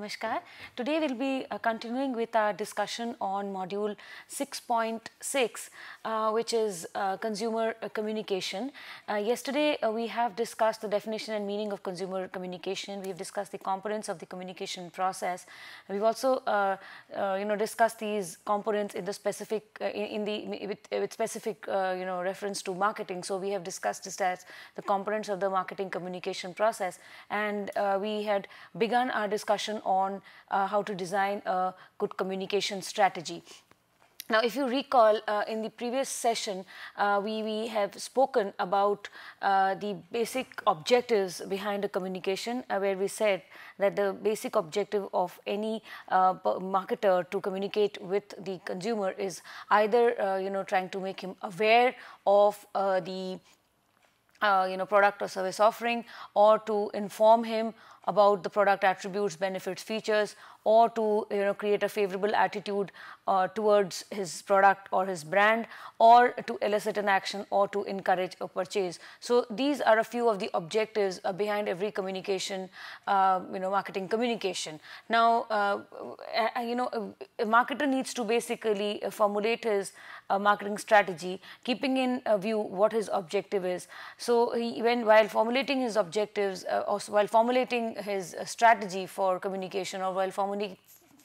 Namaskar. Today we'll be uh, continuing with our discussion on module 6.6 uh, which is uh, consumer communication. Uh, yesterday uh, we have discussed the definition and meaning of consumer communication. We've discussed the components of the communication process. We've also uh, you know discussed these components in the specific in, in, the with, with specific you know reference to marketing. So we have discussed this as the components of the marketing communication process and we had begun our discussion on uh, how to design a good communication strategy. Now, if you recall, uh, in the previous session, uh, we, we have spoken about uh, the basic objectives behind a communication uh, where we said that the basic objective of any uh, marketer to communicate with the consumer is either, uh, you know, trying to make him aware of the, you know, product or service offering or to inform him about the product attributes, benefits, features, or to you know create a favorable attitude uh, towards his product or his brand or to elicit an action or to encourage a purchase so these are a few of the objectives uh, behind every communication uh, you know marketing communication now uh, uh, you know a marketer needs to basically uh, formulate his marketing strategy keeping in view what his objective is so he, when while formulating his objectives or while formulating his strategy for communication or while formulating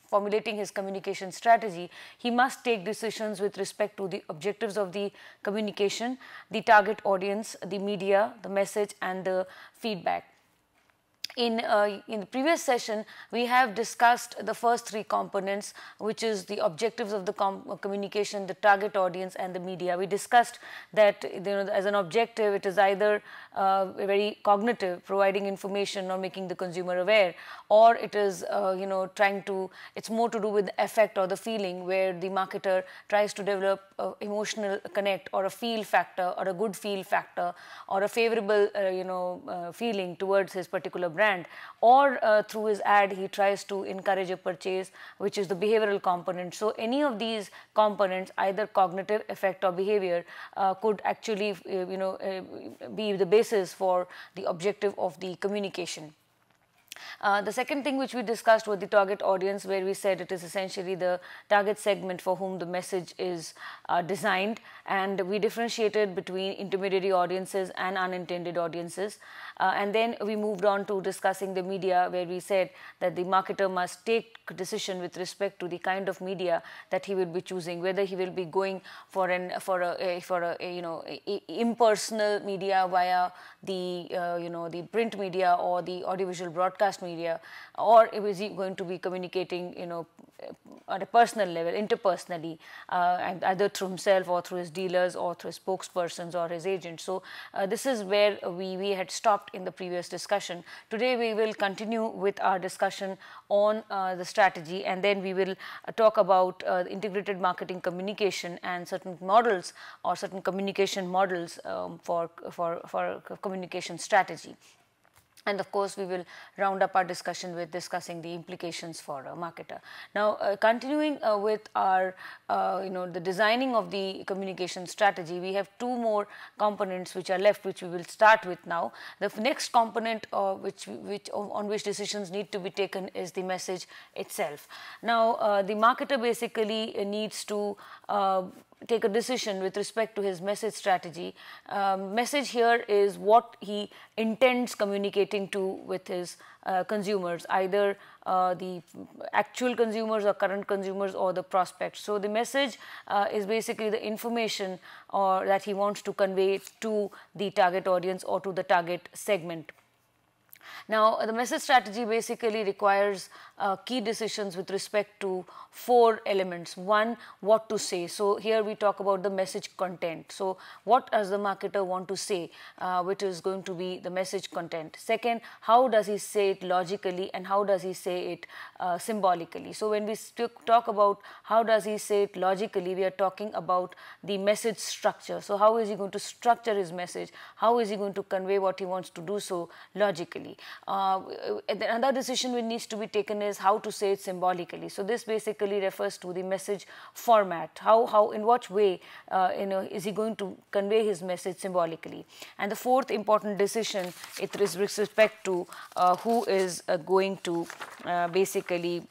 formulating his communication strategy, he must take decisions with respect to the objectives of the communication, the target audience, the media, the message and the feedback. In, uh, in the previous session, we have discussed the first three components, which is the objectives of the com communication, the target audience and the media. We discussed that you know, as an objective, it is either uh, very cognitive, providing information or making the consumer aware, or it is, uh, you know, trying to, it's more to do with the effect or the feeling where the marketer tries to develop emotional connect or a feel factor or a good feel factor or a favorable, uh, you know, uh, feeling towards his particular brand, or uh, through his ad, he tries to encourage a purchase, which is the behavioral component. So, any of these components, either cognitive effect or behavior, could actually, you know, be the basis basis for the objective of the communication. Uh, the second thing which we discussed was the target audience where we said it is essentially the target segment for whom the message is uh, designed and we differentiated between intermediary audiences and unintended audiences uh, and then we moved on to discussing the media where we said that the marketer must take decision with respect to the kind of media that he will be choosing whether he will be going for an for a, a for a, a, you know impersonal media via the uh, you know the print media or the audiovisual broadcast broadcast media or is he going to be communicating you know at a personal level interpersonally uh, either through himself or through his dealers or through spokespersons or his agents so uh, this is where we we had stopped in the previous discussion today we will continue with our discussion on uh, the strategy and then we will uh, talk about uh, integrated marketing communication and certain models or certain communication models um, for for for communication strategy and of course, we will round up our discussion with discussing the implications for a marketer. Now, uh, continuing uh, with our, uh, you know, the designing of the communication strategy, we have two more components which are left, which we will start with now. The next component uh, which, which on which decisions need to be taken is the message itself. Now, uh, the marketer basically uh, needs to take a decision with respect to his message strategy. Um, message here is what he intends communicating to with his uh, consumers, either uh, the actual consumers or current consumers or the prospects. So the message uh, is basically the information or uh, that he wants to convey to the target audience or to the target segment. Now, the message strategy basically requires uh, key decisions with respect to four elements. One, what to say. So, here we talk about the message content. So, what does the marketer want to say, uh, which is going to be the message content. Second, how does he say it logically and how does he say it uh, symbolically. So, when we talk about how does he say it logically, we are talking about the message structure. So, how is he going to structure his message? How is he going to convey what he wants to do so logically? Uh, another decision which needs to be taken is how to say it symbolically. So this basically refers to the message format. How, how in what way uh, you know, is he going to convey his message symbolically? And the fourth important decision it is with respect to uh, who is uh, going to uh, basically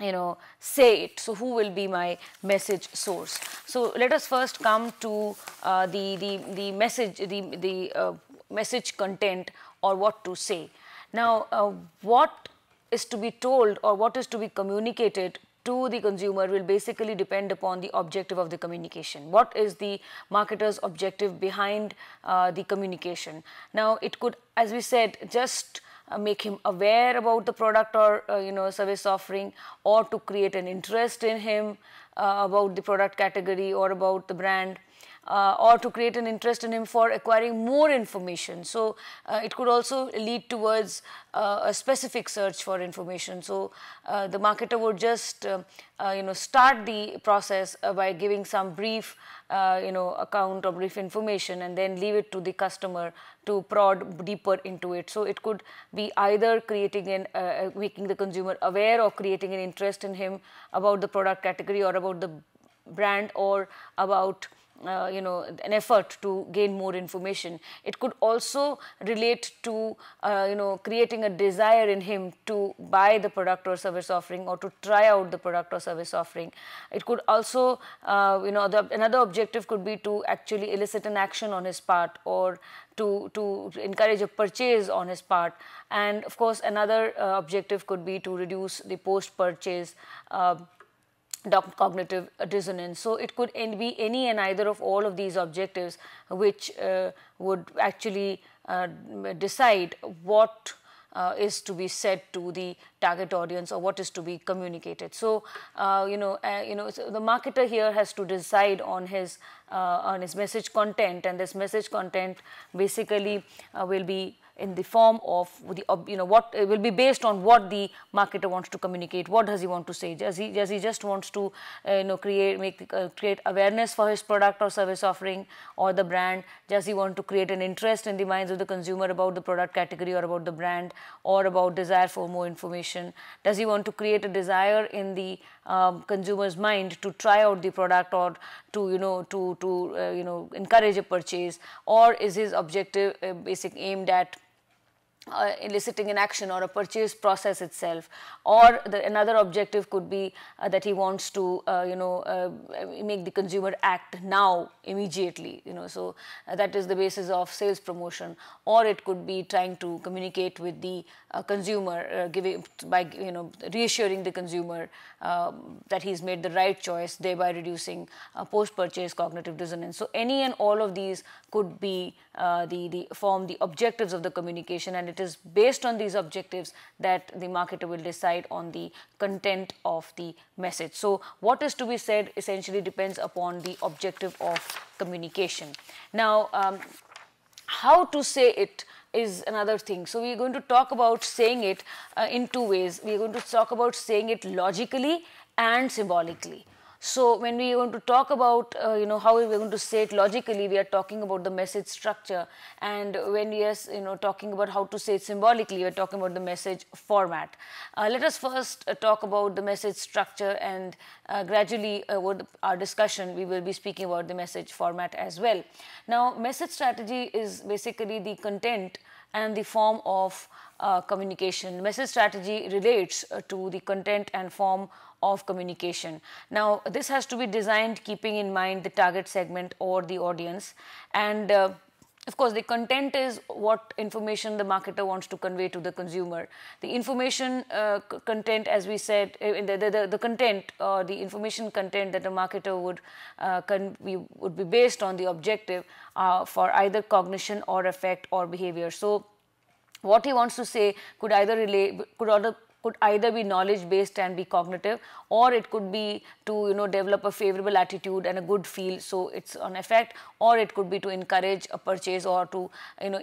you know say it so who will be my message source so let us first come to uh, the the the message the the uh, message content or what to say. Now, uh, what is to be told or what is to be communicated to the consumer will basically depend upon the objective of the communication. What is the marketer's objective behind uh, the communication? Now, it could, as we said, just uh, make him aware about the product or uh, you know service offering or to create an interest in him uh, about the product category or about the brand uh, or to create an interest in him for acquiring more information. So uh, it could also lead towards uh, a specific search for information. So uh, the marketer would just um, uh, you know start the process uh, by giving some brief you know account or brief information and then leave it to the customer to prod deeper into it. So it could be either creating and making the consumer aware or creating an interest in him about the product category or about the brand or about uh, you know an effort to gain more information it could also relate to uh, you know creating a desire in him to buy the product or service offering or to try out the product or service offering it could also uh, you know the, another objective could be to actually elicit an action on his part or to to encourage a purchase on his part and of course another uh, objective could be to reduce the post purchase uh, cognitive dissonance. So it could be any and either of all of these objectives which uh, would actually uh, decide what uh, is to be said to the target audience or what is to be communicated. So uh, you know, uh, you know, so the marketer here has to decide on his uh, on his message content, and this message content basically will be in the form of the, you know, what will be based on what the marketer wants to communicate, what does he want to say, does he, does he just wants to, uh, you know, create, make, uh, create awareness for his product or service offering or the brand, does he want to create an interest in the minds of the consumer about the product category or about the brand or about desire for more information, does he want to create a desire in the um, consumer's mind to try out the product or to, you know, to, to, uh, you know, encourage a purchase or is his objective uh, basic aimed at uh, eliciting an action or a purchase process itself or the, another objective could be uh, that he wants to uh, you know uh, make the consumer act now immediately you know so uh, that is the basis of sales promotion or it could be trying to communicate with the consumer, uh, giving by you know reassuring the consumer um, that he's made the right choice, thereby reducing uh, post-purchase cognitive dissonance. So any and all of these could be uh, the the form the objectives of the communication, and it is based on these objectives that the marketer will decide on the content of the message. So what is to be said essentially depends upon the objective of communication. Now. Um, how to say it is another thing. So we're going to talk about saying it uh, in two ways. We're going to talk about saying it logically and symbolically. So when we are going to talk about, uh, you know, how we're going to say it logically, we are talking about the message structure. And when we are, you know, talking about how to say it symbolically, we're talking about the message format. Uh, let us first uh, talk about the message structure and uh, gradually uh, over our discussion, we will be speaking about the message format as well. Now, message strategy is basically the content and the form of uh, communication. Message strategy relates uh, to the content and form of communication. Now, this has to be designed keeping in mind the target segment or the audience and uh, of course, the content is what information the marketer wants to convey to the consumer. The information uh, content, as we said, uh, the, the, the, content or uh, the information content that the marketer would, be, uh, would be based on the objective uh, for either cognition or effect or behavior. So, what he wants to say could either relate, could, order, could either be knowledge based and be cognitive or it could be to you know develop a favorable attitude and a good feel so it's an effect or it could be to encourage a purchase or to you know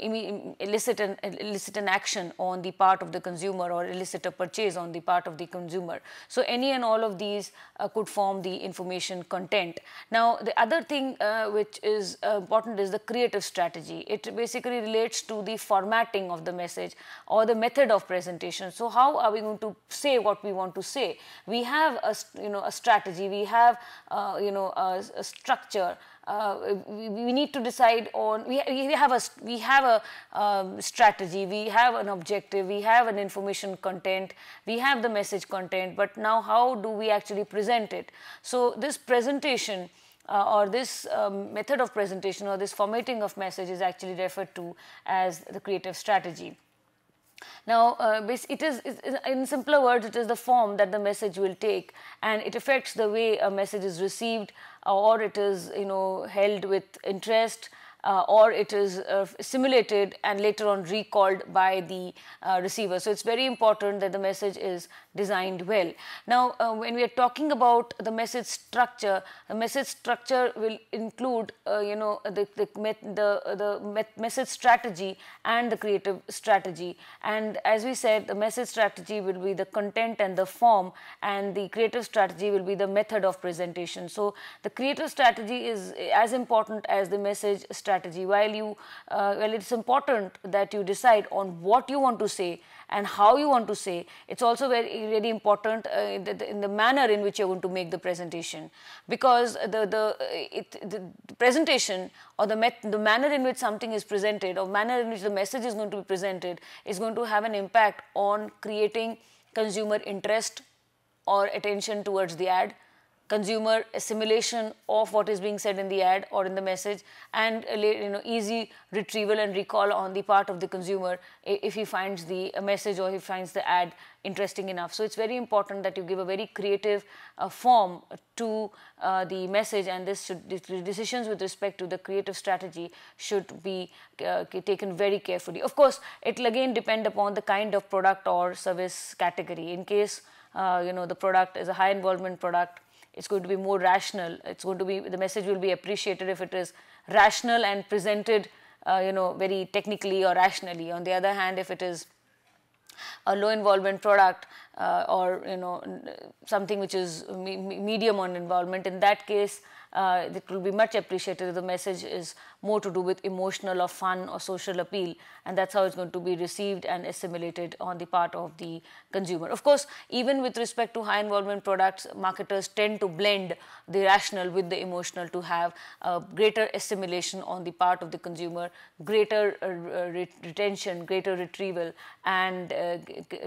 elicit an elicit an action on the part of the consumer or elicit a purchase on the part of the consumer so any and all of these uh, could form the information content now the other thing uh, which is uh, important is the creative strategy it basically relates to the formatting of the message or the method of presentation so how are we going to say what we want to say. We have a you know a strategy. We have uh, you know a, a structure. Uh, we, we, need to decide on we, we have a we have a um, strategy we have an objective we have an information content we have the message content but now how do we actually present it so this presentation uh, or this um, method of presentation or this formatting of message is actually referred to as the creative strategy now, uh, it is, in simpler words, it is the form that the message will take, and it affects the way a message is received, or it is, you know, held with interest, uh, or it is uh, simulated and later on recalled by the uh, receiver. So it's very important that the message is designed well. Now, uh, when we are talking about the message structure, the message structure will include, uh, you know, the, the, met, the, the message strategy and the creative strategy. And as we said, the message strategy will be the content and the form and the creative strategy will be the method of presentation. So the creative strategy is as important as the message strategy strategy. While you, uh, well, it's important that you decide on what you want to say and how you want to say. It's also very, really important uh, in, the, in, the, manner in which you're going to make the presentation, because the the, uh, it, the presentation or the met, the manner in which something is presented or manner in which the message is going to be presented is going to have an impact on creating consumer interest or attention towards the ad consumer assimilation of what is being said in the ad or in the message and uh, you know easy retrieval and recall on the part of the consumer if he finds the uh, message or he finds the ad interesting enough so it's very important that you give a very creative uh, form to uh, the message and this should the decisions with respect to the creative strategy should be uh, taken very carefully of course it will again depend upon the kind of product or service category in case uh, you know the product is a high involvement product it's going to be more rational it's going to be the message will be appreciated if it is rational and presented uh, you know very technically or rationally on the other hand if it is a low involvement product uh, or you know something which is me medium on involvement in that case uh, it will be much appreciated if the message is more to do with emotional or fun or social appeal and that's how it's going to be received and assimilated on the part of the consumer. Of course, even with respect to high involvement products, marketers tend to blend the rational with the emotional to have greater assimilation on the part of the consumer, greater uh, uh re retention, greater retrieval and uh,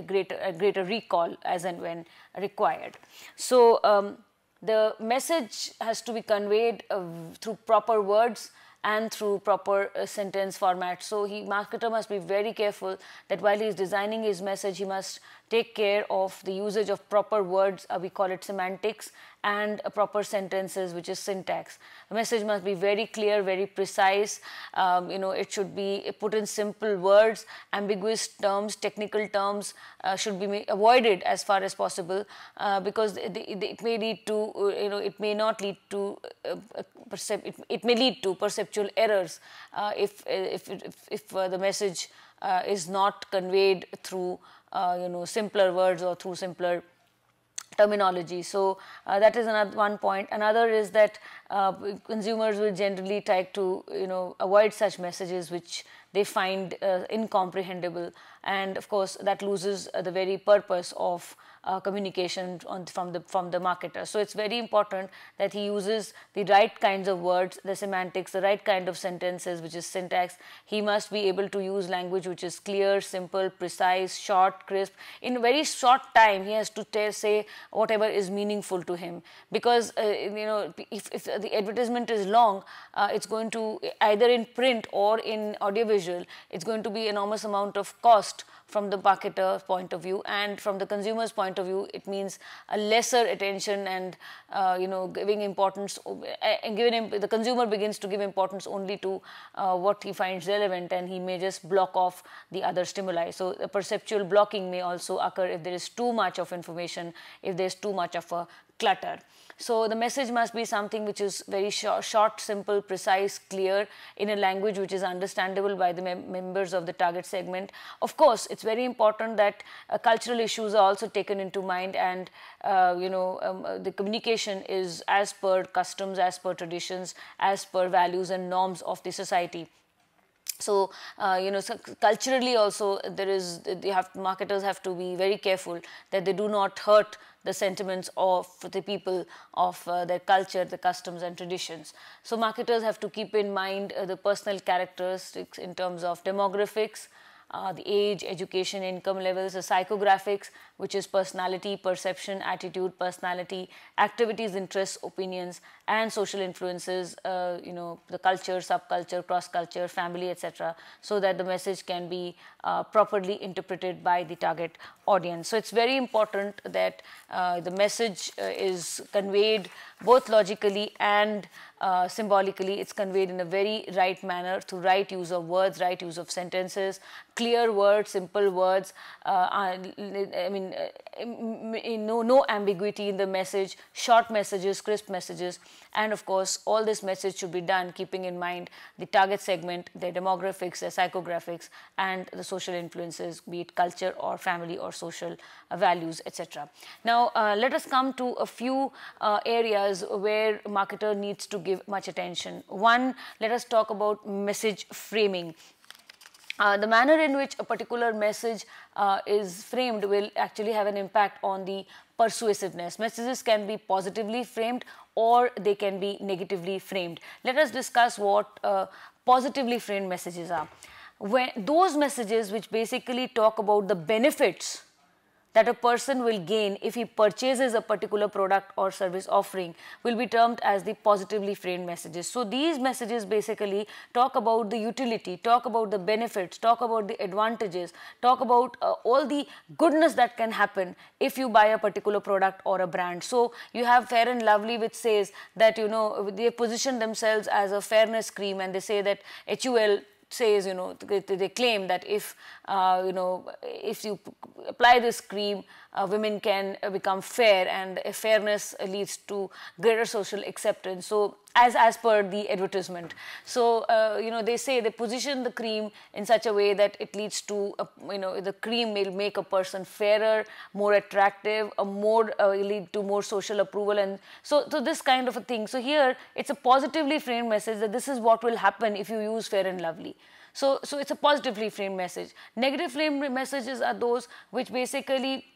greater, greater recall as and when required. So, um, the message has to be conveyed uh, through proper words and through proper uh, sentence format. So he marketer must be very careful that while he is designing his message, he must take care of the usage of proper words, uh, we call it semantics, and uh, proper sentences, which is syntax. The message must be very clear, very precise. Um, you know, it should be uh, put in simple words. Ambiguous terms, technical terms uh, should be avoided as far as possible uh, because it, it, it, may lead to, uh, you know, it may not lead to, it, it, may lead to perceptual errors if, if, if, if the message is not conveyed through uh, you know simpler words or through simpler terminology. So uh, that is another one point. Another is that uh, consumers will generally try to you know avoid such messages which they find uh, incomprehensible and of course that loses uh, the very purpose of uh, communication on, from the from the marketer. So it's very important that he uses the right kinds of words, the semantics, the right kind of sentences, which is syntax. He must be able to use language which is clear, simple, precise, short, crisp. In very short time, he has to say whatever is meaningful to him because uh, you know if, if, the advertisement is long, uh, it's going to either in print or in audiovisual, it's going to be enormous amount of cost cost from the marketer's point of view and from the consumer's point of view it means a lesser attention and uh, you know giving importance and uh, giving the consumer begins to give importance only to uh, what he finds relevant and he may just block off the other stimuli so the perceptual blocking may also occur if there is too much of information if there is too much of a clutter. So the message must be something which is very short, short simple, precise, clear in a language which is understandable by the mem members of the target segment. Of course, it's very important that uh, cultural issues are also taken into mind and uh, you know um, uh, the communication is as per customs, as per traditions, as per values and norms of the society so uh, you know so culturally also there is they have marketers have to be very careful that they do not hurt the sentiments of the people of uh, their culture the customs and traditions so marketers have to keep in mind uh, the personal characteristics in terms of demographics uh, the age education income levels the psychographics which is personality, perception, attitude, personality, activities, interests, opinions, and social influences, uh, you know, the culture, subculture, cross-culture, family, etc., so that the message can be uh, properly interpreted by the target audience. So it's very important that uh, the message uh, is conveyed both logically and uh, symbolically it's conveyed in a very right manner through right use of words right use of sentences clear words simple words uh, i mean uh, no, no ambiguity in the message, short messages, crisp messages, and of course, all this message should be done keeping in mind the target segment, their demographics, their psychographics, and the social influences, be it culture or family or social uh, values, etc. Now, uh, let us come to a few uh, areas where marketer needs to give much attention. One, let us talk about message framing. Uh, the manner in which a particular message uh, is framed will actually have an impact on the persuasiveness. Messages can be positively framed or they can be negatively framed. Let us discuss what uh, positively framed messages are. When those messages which basically talk about the benefits that a person will gain if he purchases a particular product or service offering will be termed as the positively framed messages. So these messages basically talk about the utility, talk about the benefits, talk about the advantages, talk about uh, all the goodness that can happen if you buy a particular product or a brand. So you have Fair and Lovely which says that you know they position themselves as a fairness cream and they say that HUL says, you know, they, claim that if, uh, you know, if you apply this cream uh, women can uh, become fair and fairness leads to greater social acceptance. So as as per the advertisement. So uh, you know they say they position the cream in such a way that it leads to a, uh, you know the cream will make a person fairer, more attractive, a more uh, lead to more social approval, and so so this kind of a thing. So here it's a positively framed message that this is what will happen if you use fair and lovely. So so it's a positively framed message. Negative framed messages are those which basically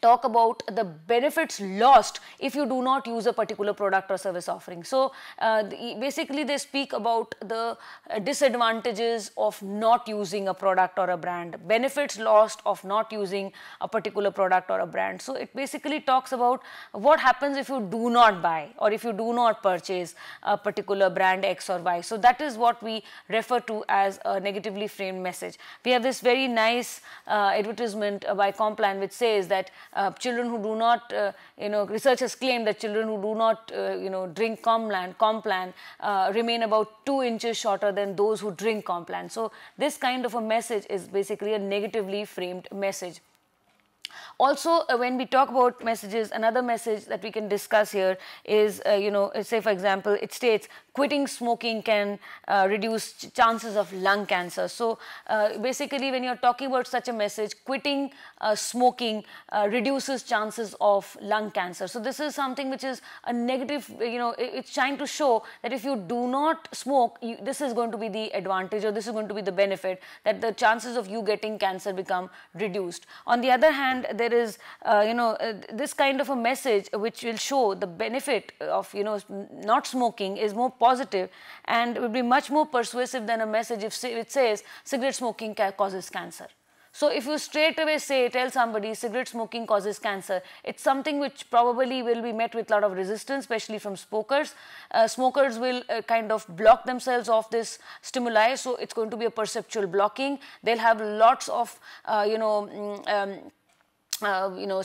talk about the benefits lost if you do not use a particular product or service offering. So uh, the, basically they speak about the disadvantages of not using a product or a brand, benefits lost of not using a particular product or a brand. So it basically talks about what happens if you do not buy or if you do not purchase a particular brand X or Y. So that is what we refer to as a negatively framed message. We have this very nice uh, advertisement by Complan which says that uh, children who do not, uh, you know, research has claimed that children who do not, uh, you know, drink Complan, Complan uh, remain about two inches shorter than those who drink Complan. So this kind of a message is basically a negatively framed message. Also, uh, when we talk about messages, another message that we can discuss here is, uh, you know, say for example, it states quitting smoking can uh, reduce ch chances of lung cancer. So uh, basically, when you're talking about such a message, quitting uh, smoking uh, reduces chances of lung cancer. So this is something which is a negative, you know, it, it's trying to show that if you do not smoke, you, this is going to be the advantage or this is going to be the benefit that the chances of you getting cancer become reduced. On the other hand, there there is, uh, you know, uh, this kind of a message which will show the benefit uh, of, you know, not smoking is more positive and will be much more persuasive than a message if it says cigarette smoking causes cancer. So if you straight away say, tell somebody cigarette smoking causes cancer, it's something which probably will be met with a lot of resistance, especially from smokers. Uh, smokers will uh, kind of block themselves off this stimuli, so it's going to be a perceptual blocking. They'll have lots of, uh, you know, mm, um, uh, you know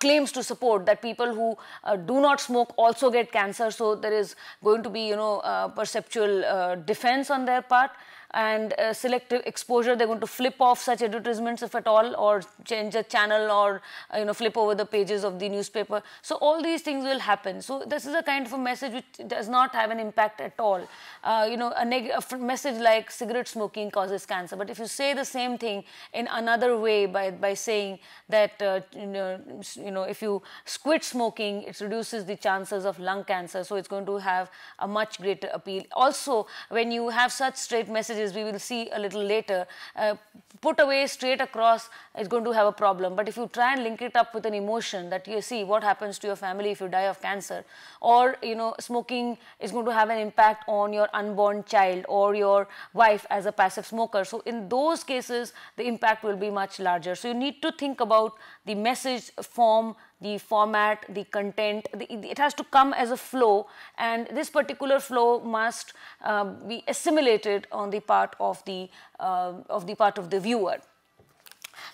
claims to support that people who uh, do not smoke also get cancer so there is going to be you know uh, perceptual uh, defense on their part and uh, selective exposure they're going to flip off such advertisements if at all or change the channel or uh, you know flip over the pages of the newspaper so all these things will happen so this is a kind of a message which does not have an impact at all uh, you know a, message like cigarette smoking causes cancer but if you say the same thing in another way by by saying that uh, you know you know if you quit smoking it reduces the chances of lung cancer so it's going to have a much greater appeal also when you have such straight messages messages we will see a little later, uh, put away straight across is going to have a problem. But if you try and link it up with an emotion that you see what happens to your family if you die of cancer or, you know, smoking is going to have an impact on your unborn child or your wife as a passive smoker. So in those cases, the impact will be much larger. So you need to think about the message form the format, the content, the, it has to come as a flow and this particular flow must uh, be assimilated on the part of the, uh, of the part of the viewer.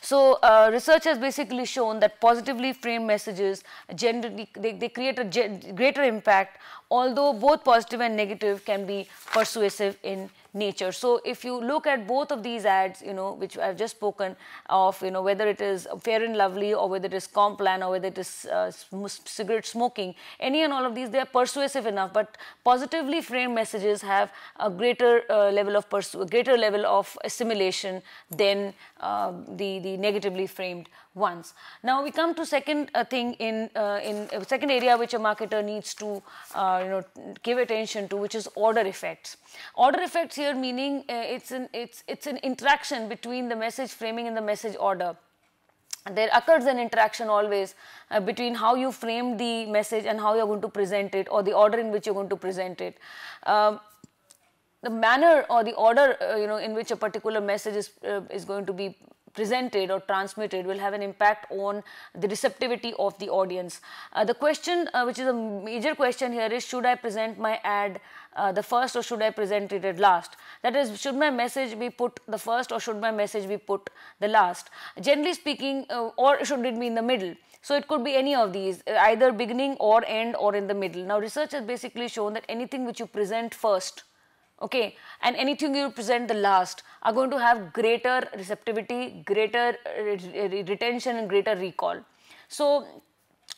So uh, research has basically shown that positively framed messages generally they, they create a greater impact although both positive and negative can be persuasive in nature. So if you look at both of these ads, you know, which I've just spoken of, you know, whether it is Fair and Lovely or whether it is Complan or whether it is uh, cigarette smoking, any and all of these, they are persuasive enough, but positively framed messages have a greater uh, level of greater level of assimilation than um, the, the negatively framed ones. Now we come to second uh, thing in, uh, in uh, second area which a marketer needs to uh, you know give attention to which is order effects. Order effects here meaning uh, it's, an, it's, it's an interaction between the message framing and the message order there occurs an interaction always uh, between how you frame the message and how you're going to present it or the order in which you're going to present it. Um, the manner or the order uh, you know in which a particular message is uh, is going to be presented or transmitted will have an impact on the receptivity of the audience. Uh, the question uh, which is a major question here is should I present my ad uh, the first or should I present it at last? That is should my message be put the first or should my message be put the last? Generally speaking uh, or should it be in the middle? So it could be any of these either beginning or end or in the middle. Now research has basically shown that anything which you present first okay, and anything you present the last are going to have greater receptivity, greater uh, re retention and greater recall. So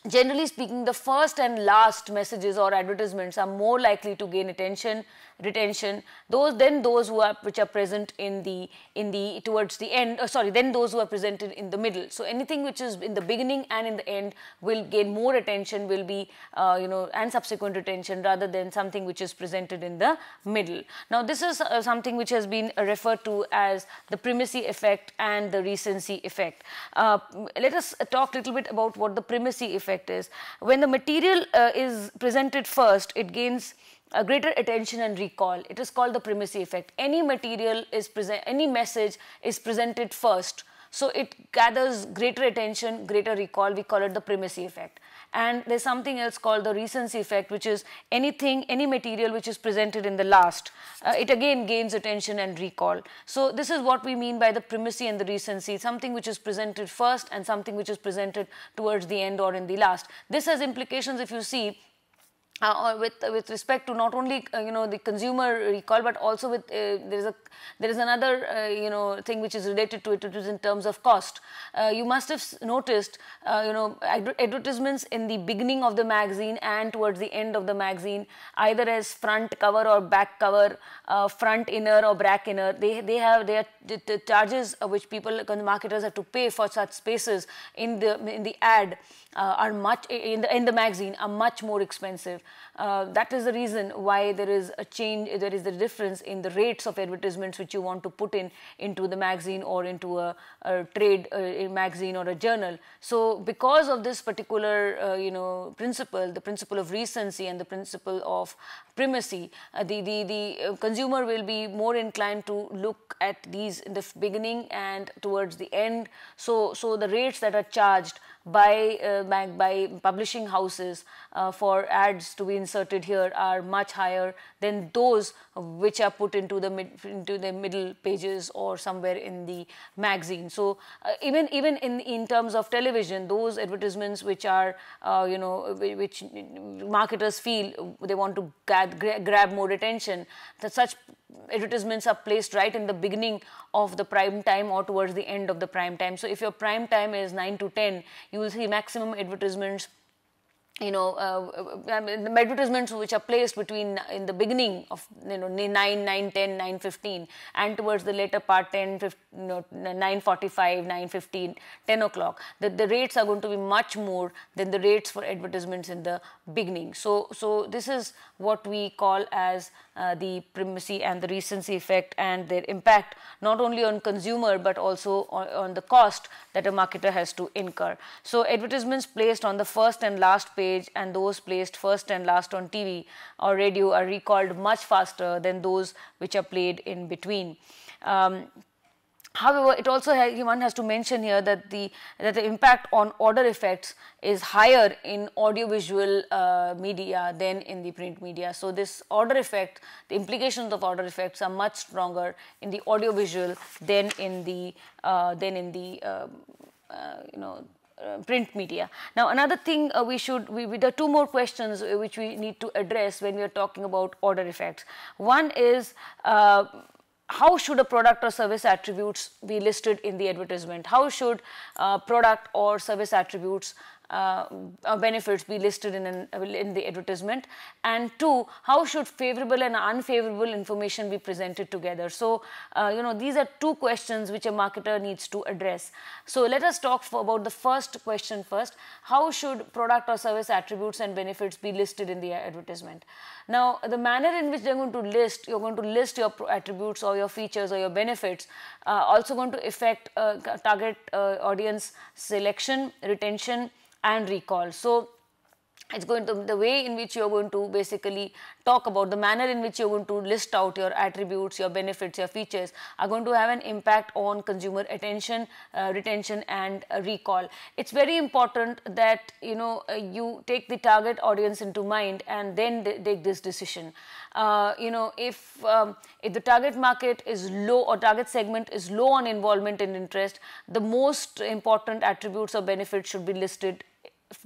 generally speaking, the first and last messages or advertisements are more likely to gain attention, retention. Those then those who are which are present in the in the towards the end. Uh, sorry, then those who are presented in the middle. So anything which is in the beginning and in the end will gain more attention, will be uh, you know and subsequent attention rather than something which is presented in the middle. Now this is uh, something which has been referred to as the primacy effect and the recency effect. Uh, let us talk a little bit about what the primacy effect effect is. When the material uh, is presented first, it gains a greater attention and recall. It is called the primacy effect. Any material is present, any message is presented first. So it gathers greater attention, greater recall. We call it the primacy effect. And there's something else called the recency effect, which is anything, any material which is presented in the last. Uh, it again gains attention and recall. So this is what we mean by the primacy and the recency, something which is presented first and something which is presented towards the end or in the last. This has implications if you see uh, uh, with uh, with respect to not only uh, you know the consumer recall but also with uh, there is a there is another uh, you know thing which is related to it which is in terms of cost you must have noticed you know advertisements in the beginning of the magazine and towards the end of the magazine either as front cover or back cover front inner or back inner they they have their charges which people marketers have to pay for such spaces in the in the ad are much in the in the magazine are much more expensive uh, that is the reason why there is a change, there is the difference in the rates of advertisements which you want to put in into the magazine or into a, a trade uh, a magazine or a journal. So because of this particular, uh, you know, principle, the principle of recency and the principle of primacy, uh, the, the, the uh, consumer will be more inclined to look at these in the beginning and towards the end. So, so the rates that are charged by, by, uh, by publishing houses for ads to be inserted here are much higher than those which are put into the mid, into the middle pages or somewhere in the magazine. So uh, even even in in terms of television, those advertisements which are uh, you know which marketers feel they want to grab, grab more attention, that such advertisements are placed right in the beginning of the prime time or towards the end of the prime time. So if your prime time is 9 to 10, you will see maximum advertisements you know, uh, I mean, the advertisements which are placed between in the beginning of, you know, 9, 9, 10, 9, 15 and towards the later part 10, 15, you know, 9, 45, 9, 15, 10 o'clock, the, the rates are going to be much more than the rates for advertisements in the beginning. So, so this is what we call as uh, the primacy and the recency effect and their impact not only on consumer but also on, on the cost that a marketer has to incur. So, advertisements placed on the first and last page page and those placed first and last on TV or radio are recalled much faster than those which are played in between. Um, However, it also has, one has to mention here that the that the impact on order effects is higher in audiovisual uh, media than in the print media. So this order effect, the implications of order effects are much stronger in the audiovisual than in the uh, than in the um, uh, you know uh, print media. Now another thing uh, we should, we, there are two more questions uh, which we need to address when we are talking about order effects. One is uh, how should a product or service attributes be listed in the advertisement? How should uh, product or service attributes uh, benefits be listed in, an, in the advertisement and two how should favorable and unfavorable information be presented together so uh, you know these are two questions which a marketer needs to address so let us talk about the first question first how should product or service attributes and benefits be listed in the advertisement now the manner in which they're going to list you're going to list your attributes or your features or your benefits uh, also going to affect uh, target uh, audience selection retention and recall. So it's going to the way in which you're going to basically talk about the manner in which you're going to list out your attributes your benefits your features are going to have an impact on consumer attention uh, retention and uh, recall it's very important that you know uh, you take the target audience into mind and then take this decision uh, you know if um, if the target market is low or target segment is low on involvement and interest the most important attributes or benefits should be listed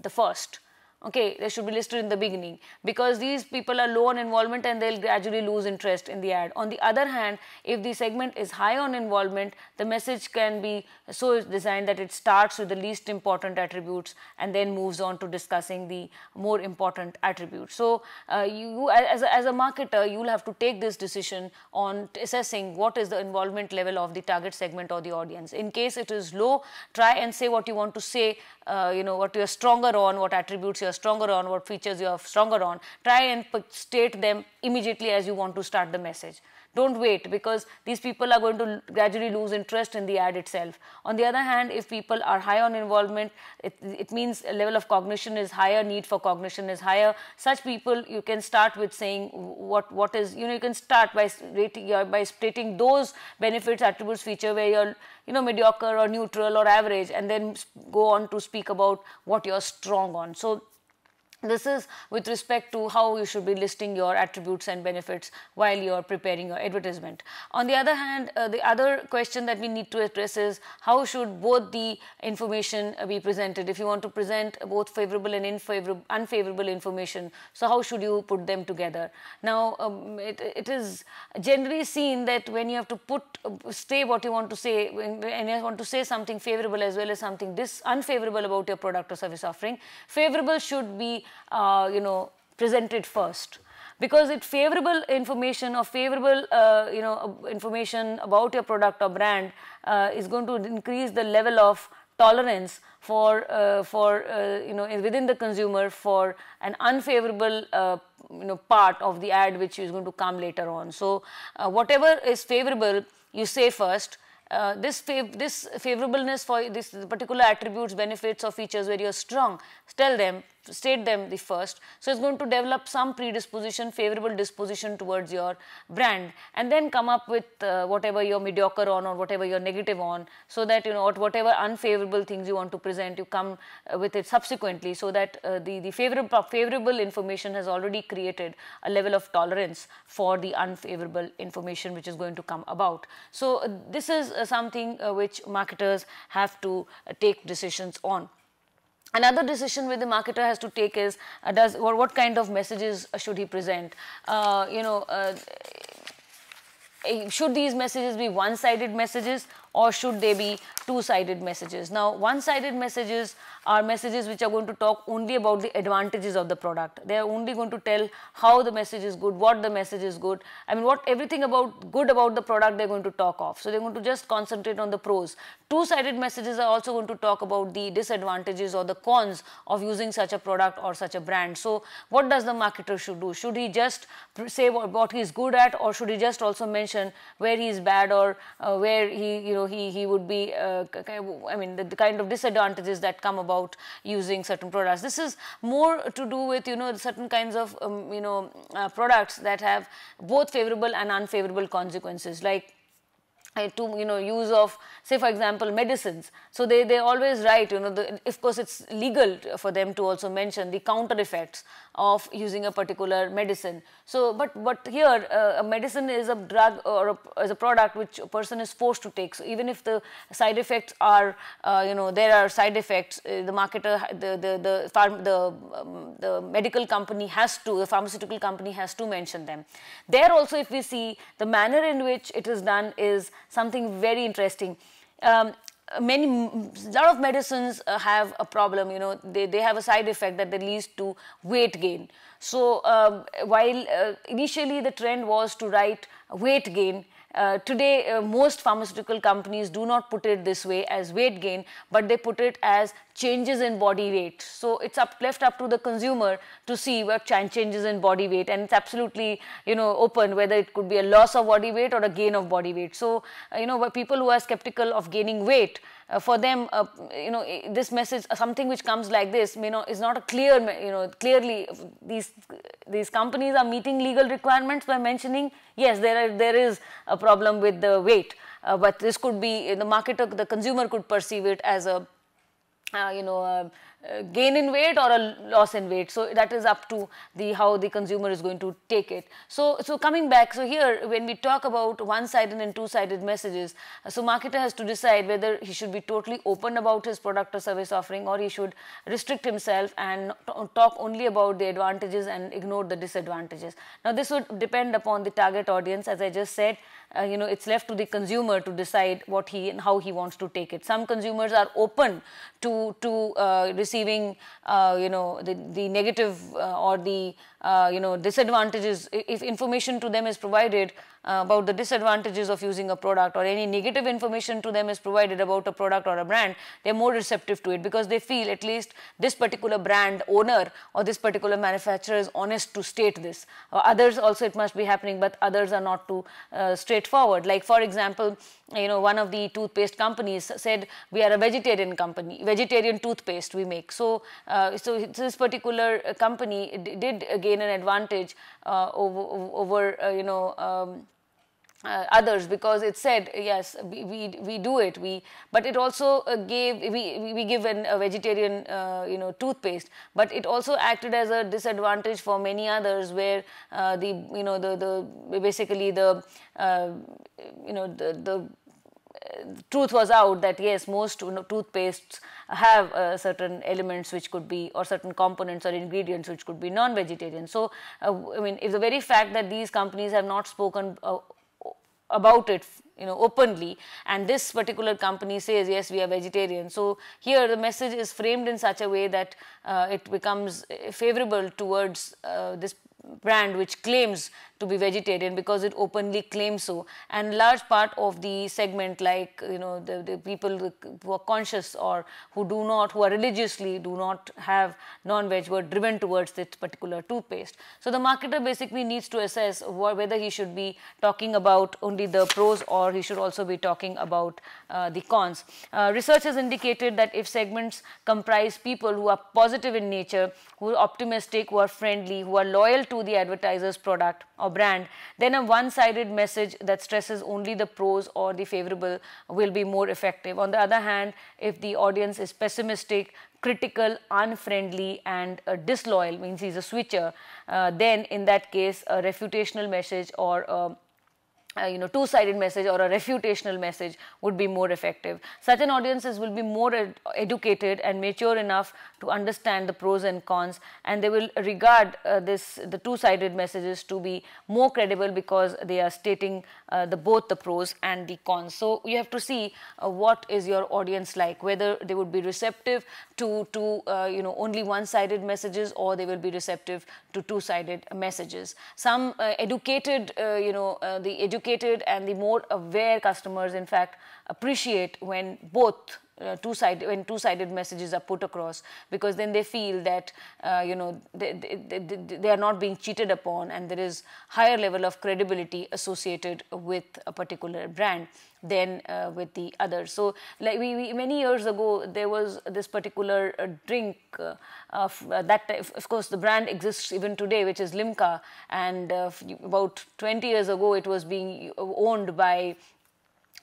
the first okay they should be listed in the beginning because these people are low on involvement and they'll gradually lose interest in the ad on the other hand if the segment is high on involvement the message can be so designed that it starts with the least important attributes and then moves on to discussing the more important attributes so uh, you as a, as a marketer you'll have to take this decision on assessing what is the involvement level of the target segment or the audience in case it is low try and say what you want to say uh, you know, what you're stronger on, what attributes you're stronger on, what features you're stronger on. Try and state them immediately as you want to start the message. Don't wait because these people are going to gradually lose interest in the ad itself. On the other hand, if people are high on involvement, it, it means level of cognition is higher, need for cognition is higher. Such people, you can start with saying what what is you know you can start by rating by stating those benefits, attributes, feature where you're you know mediocre or neutral or average, and then go on to speak about what you're strong on. So this is with respect to how you should be listing your attributes and benefits while you're preparing your advertisement. On the other hand, uh, the other question that we need to address is how should both the information uh, be presented? If you want to present both favorable and unfavorable information, so how should you put them together? Now, um, it, it is generally seen that when you have to put, uh, say what you want to say, and you want to say something favorable as well as something unfavorable about your product or service offering, favorable should be uh, you know, presented first because it favorable information or favorable uh, you know information about your product or brand uh, is going to increase the level of tolerance for uh, for uh, you know within the consumer for an unfavorable uh, you know part of the ad which is going to come later on so uh, whatever is favorable you say first uh, this fav this favorableness for this particular attributes benefits or features where you are strong tell them state them the first. So it's going to develop some predisposition, favorable disposition towards your brand and then come up with uh, whatever you're mediocre on or whatever you're negative on so that you know whatever unfavorable things you want to present you come uh, with it subsequently so that uh, the, the favorable, uh, favorable information has already created a level of tolerance for the unfavorable information which is going to come about. So uh, this is uh, something which marketers have to take decisions on. Another decision which the marketer has to take is uh, does or what kind of messages should he present? Uh, you know, uh, eh, should these messages be one-sided messages or should they be two-sided messages? Now, one-sided messages are messages which are going to talk only about the advantages of the product. They are only going to tell how the message is good, what the message is good. I mean, what everything about good about the product they're going to talk of. So they're going to just concentrate on the pros. Two-sided messages are also going to talk about the disadvantages or the cons of using such a product or such a brand. So what does the marketer should do? Should he just say what, what he is good at or should he just also mention where he is bad or uh, where he, you know, he, he would be, uh, I mean, the, the, kind of disadvantages that come about using certain products. This is more to do with, you know, certain kinds of, um, you know, uh, products that have both favorable and unfavorable consequences, like uh, to you know use of say for example medicines so they they always write you know the, of course it's legal for them to also mention the counter effects of using a particular medicine. So, but, but here uh, a medicine is a drug or a, is a product which a person is forced to take. So, even if the side effects are, uh, you know, there are side effects, uh, the marketer, the, the, the, farm, the, um, the medical company has to, the pharmaceutical company has to mention them. There also if we see the manner in which it is done is something very interesting. Um, many lot of medicines uh, have a problem you know they, they have a side effect that they leads to weight gain so um, while uh, initially the trend was to write weight gain uh, today, uh, most pharmaceutical companies do not put it this way as weight gain, but they put it as changes in body weight. So it's up, left up to the consumer to see what changes in body weight, and it's absolutely you know open whether it could be a loss of body weight or a gain of body weight. So uh, you know people who are skeptical of gaining weight uh, for them, uh, you know, this message, uh, something which comes like this, you know, is not a clear, you know, clearly uh, these these companies are meeting legal requirements by mentioning, yes, there are, there is a problem with the weight, uh, but this could be the market, the consumer could perceive it as a, uh, you know gain in weight or a loss in weight. So that is up to the how the consumer is going to take it. So so coming back, so here when we talk about one-sided and two-sided messages, so marketer has to decide whether he should be totally open about his product or service offering or he should restrict himself and talk only about the advantages and ignore the disadvantages. Now this would depend upon the target audience as I just said uh, you know it's left to the consumer to decide what he and how he wants to take it some consumers are open to to uh, receiving uh, you know the the negative uh, or the uh, you know, disadvantages, if information to them is provided uh, about the disadvantages of using a product or any negative information to them is provided about a product or a brand, they're more receptive to it because they feel at least this particular brand owner or this particular manufacturer is honest to state this. Uh, others also it must be happening, but others are not too uh, straightforward. Like for example, you know, one of the toothpaste companies said we are a vegetarian company, vegetarian toothpaste we make. So, uh, so this particular company did uh, gain an advantage uh, over, over uh, you know, um, uh, others because it said yes we, we, we do it we but it also uh, gave we we give an, a vegetarian uh, you know toothpaste but it also acted as a disadvantage for many others where uh, the you know the the basically the you know the the truth was out that yes, most toothpastes have uh, certain elements which could be or certain components or ingredients which could be non-vegetarian. So, uh, I mean, if the very fact that these companies have not spoken uh, about it you know openly and this particular company says yes we are vegetarian so here the message is framed in such a way that uh, it becomes eh, favorable towards uh, this brand which claims to be vegetarian because it openly claims so and large part of the segment like you know the, the people who are conscious or who do not who are religiously do not have non-veg were driven towards this particular toothpaste so the marketer basically needs to assess whether he should be talking about only the pros or he should also be talking about uh, the cons uh, research has indicated that if segments comprise people who are positive in nature who are optimistic who are friendly who are loyal to the advertiser's product or brand, then a one-sided message that stresses only the pros or the favorable will be more effective. On the other hand, if the audience is pessimistic, critical, unfriendly and uh, disloyal means he's a switcher, uh, then in that case a refutational message or uh, uh, you know two-sided message or a refutational message would be more effective such an audiences will be more ed educated and mature enough to understand the pros and cons and they will regard uh, this the two-sided messages to be more credible because they are stating uh, the both the pros and the cons so you have to see uh, what is your audience like whether they would be receptive to to uh, you know only one-sided messages or they will be receptive to two-sided messages some uh, educated you know the educated educated and the more aware customers in fact appreciate when both uh, two sided when two sided messages are put across because then they feel that uh, you know they, they, they, they, are not being cheated upon and there is higher level of credibility associated with a particular brand than uh, with the other so like we, we, many years ago there was this particular uh, drink uh, of uh, that of course the brand exists even today which is limca and about 20 years ago it was being owned by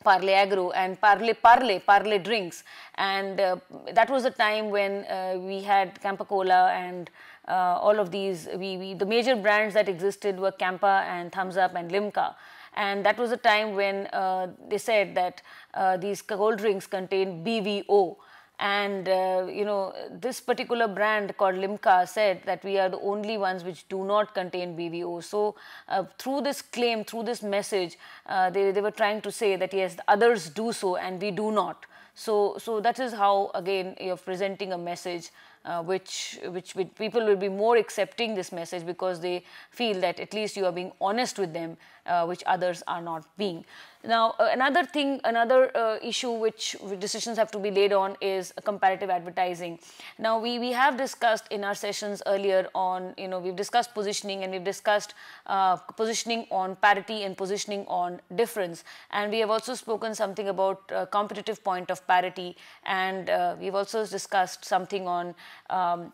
Parle Agro and Parle Parle, Parle Drinks. And uh, that was a time when uh, we had Campa Cola and uh, all of these, we, we, the major brands that existed were Campa and Thumbs Up and Limca. And that was a time when uh, they said that uh, these cold drinks contain BVO, and uh, you know, this particular brand called Limca said that we are the only ones which do not contain BVO. So uh, through this claim, through this message, uh, they, they were trying to say that yes, others do so and we do not. So, so that is how again you're presenting a message uh, which, which, which people will be more accepting this message because they feel that at least you are being honest with them uh, which others are not being. Now, uh, another thing, another uh, issue which decisions have to be laid on is comparative advertising. Now, we, we have discussed in our sessions earlier on, you know, we've discussed positioning and we've discussed uh, positioning on parity and positioning on difference. And we have also spoken something about uh, competitive point of parity and uh, we've also discussed something on um,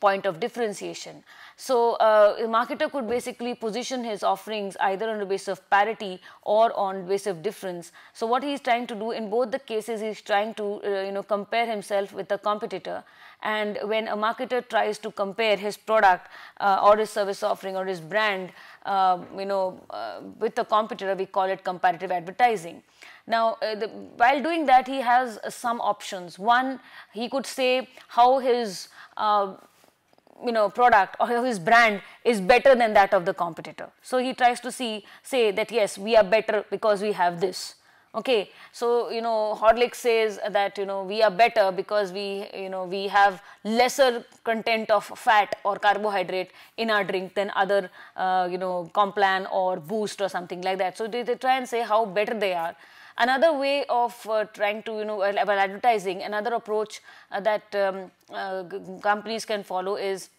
point of differentiation. So uh, a marketer could basically position his offerings either on the basis of parity or on the basis of difference. So what he is trying to do in both the cases, he is trying to uh, you know compare himself with a competitor. And when a marketer tries to compare his product uh, or his service offering or his brand, um, you know, uh, with a competitor, we call it comparative advertising. Now, uh, the, while doing that, he has uh, some options. One, he could say how his uh, you know product or his brand is better than that of the competitor so he tries to see say that yes we are better because we have this okay so you know horlick says that you know we are better because we you know we have lesser content of fat or carbohydrate in our drink than other uh, you know complan or boost or something like that so they, they try and say how better they are Another way of uh, trying to, you know, about advertising, another approach uh, that um, uh, companies can follow is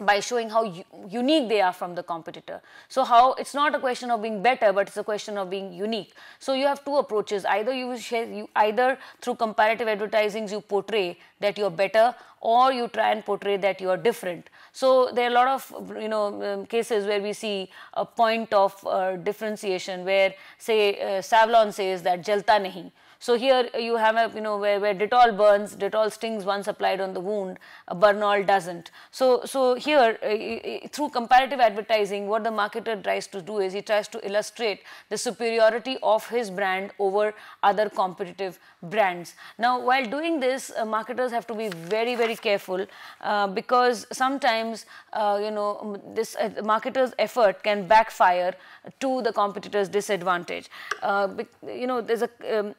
by showing how unique they are from the competitor. So how it's not a question of being better, but it's a question of being unique. So you have two approaches. Either you, share, you either through comparative advertisings you portray that you're better, or you try and portray that you're different. So there are a lot of you know um, cases where we see a point of uh, differentiation where say uh, Savlon says that jalta nahi so here you have a, you know, where, where Detol burns, Detol stings once applied on the wound, Bernol doesn't. So, so here uh, through comparative advertising, what the marketer tries to do is he tries to illustrate the superiority of his brand over other competitive brands. Now, while doing this, uh, marketers have to be very, very careful uh, because sometimes, uh, you know, this uh, marketer's effort can backfire to the competitor's disadvantage. Uh, you know, there's a um,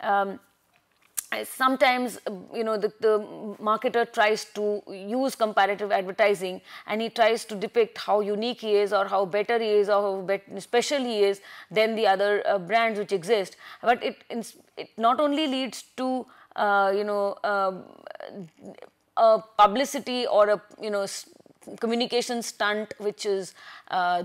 um, sometimes you know the, the, marketer tries to use comparative advertising and he tries to depict how unique he is or how better he is or how special he is than the other uh, brands which exist but it it not only leads to uh, you know uh, publicity or a you know communication stunt which is uh,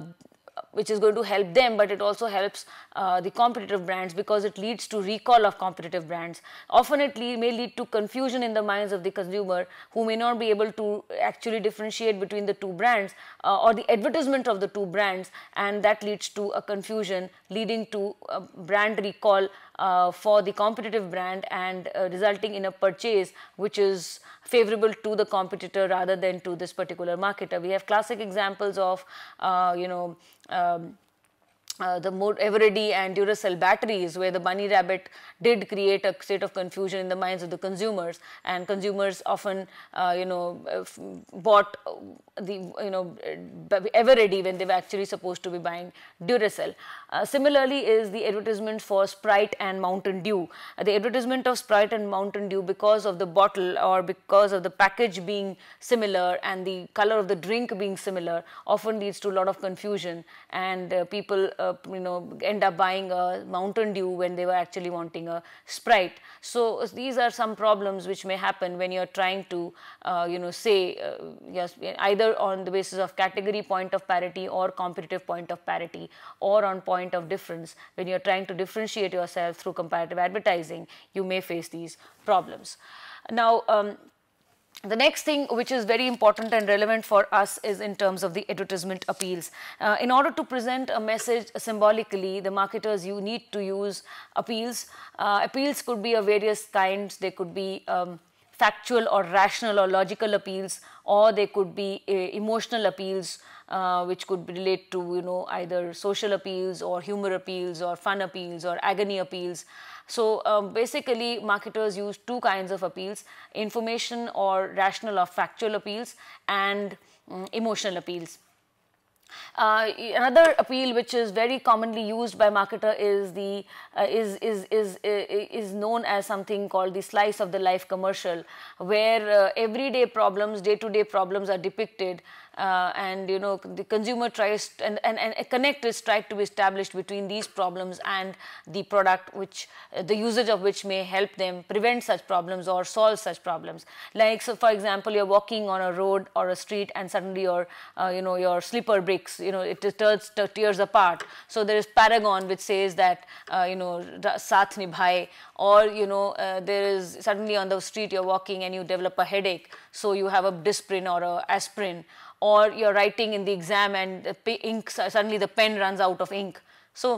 which is going to help them, but it also helps uh, the competitive brands because it leads to recall of competitive brands. Often it may lead to confusion in the minds of the consumer who may not be able to actually differentiate between the two brands uh, or the advertisement of the two brands, and that leads to a confusion leading to a brand recall uh, for the competitive brand and uh, resulting in a purchase which is favorable to the competitor rather than to this particular marketer. We have classic examples of, uh, you know, uh, um, uh, the Eveready and Duracell batteries, where the bunny rabbit did create a state of confusion in the minds of the consumers, and consumers often, uh, you know, bought the you know Eveready when they were actually supposed to be buying Duracell. Uh, similarly, is the advertisement for Sprite and Mountain Dew. Uh, the advertisement of Sprite and Mountain Dew, because of the bottle or because of the package being similar and the color of the drink being similar, often leads to a lot of confusion, and uh, people uh, you know end up buying a Mountain Dew when they were actually wanting a Sprite. So these are some problems which may happen when you're trying to uh, you know say uh, yes either on the basis of category point of parity or competitive point of parity or on point of difference when you're trying to differentiate yourself through comparative advertising you may face these problems. Now um, the next thing which is very important and relevant for us is in terms of the advertisement appeals. Uh, in order to present a message symbolically, the marketers you need to use appeals. Uh, appeals could be of various kinds. They could be um, factual or rational or logical appeals or they could be uh, emotional appeals uh, which could relate to you know either social appeals or humor appeals or fun appeals or agony appeals so um, basically, marketers use two kinds of appeals information or rational or factual appeals, and um, emotional appeals. Uh, another appeal which is very commonly used by marketer is the uh, is is is uh, is known as something called the slice of the life commercial where uh, everyday problems day to day problems are depicted uh, and you know the consumer tries and, and, and a connect is tried to be established between these problems and the product which uh, the usage of which may help them prevent such problems or solve such problems like so for example you're walking on a road or a street and suddenly your uh, you know your slipper breaks you know it tears, tears apart so there is paragon which says that uh, you know saath nibhai or you know uh, there is suddenly on the street you're walking and you develop a headache so you have a disprin or a aspirin or you're writing in the exam and the ink, suddenly the pen runs out of ink. So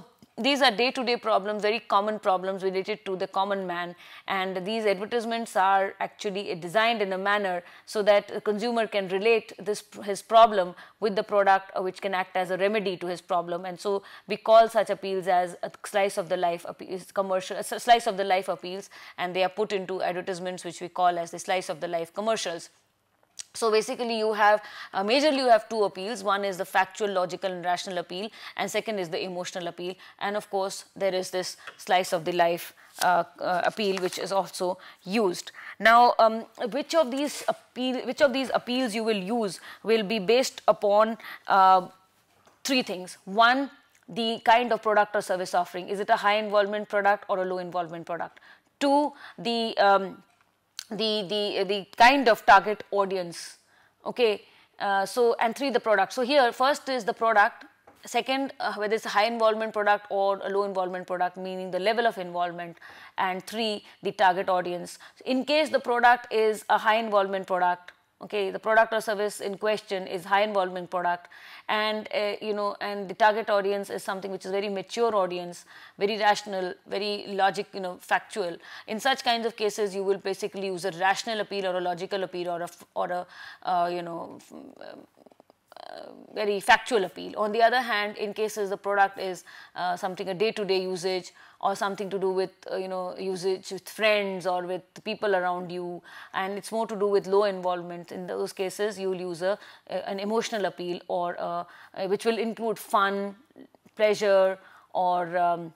these are day-to-day -day problems, very common problems related to the common man and these advertisements are actually designed in a manner so that the consumer can relate this his problem with the product uh, which can act as a remedy to his problem and so we call such appeals as a slice of the life appeals, commercial, uh, slice of the life appeals and they are put into advertisements which we call as the slice of the life commercials. So basically you have, uh, majorly you have two appeals. One is the factual, logical and rational appeal and second is the emotional appeal. And of course, there is this slice of the life uh, uh, appeal which is also used. Now, um, which of these appeal, which of these appeals you will use will be based upon uh, three things. One, the kind of product or service offering. Is it a high involvement product or a low involvement product? Two, the um, the, the, the kind of target audience. Okay. Uh, so, and three, the product. So, here first is the product, second uh, whether it's a high involvement product or a low involvement product meaning the level of involvement and three the target audience in case the product is a high involvement product okay the product or service in question is high involvement product and uh, you know and the target audience is something which is very mature audience very rational very logic you know factual in such kinds of cases you will basically use a rational appeal or a logical appeal or a or a uh, you know uh, very factual appeal. On the other hand, in cases the product is uh, something a day-to-day -day usage or something to do with uh, you know usage with friends or with people around you, and it's more to do with low involvement. In those cases, you will use a, a, an emotional appeal or uh, uh, which will include fun, pleasure, or um,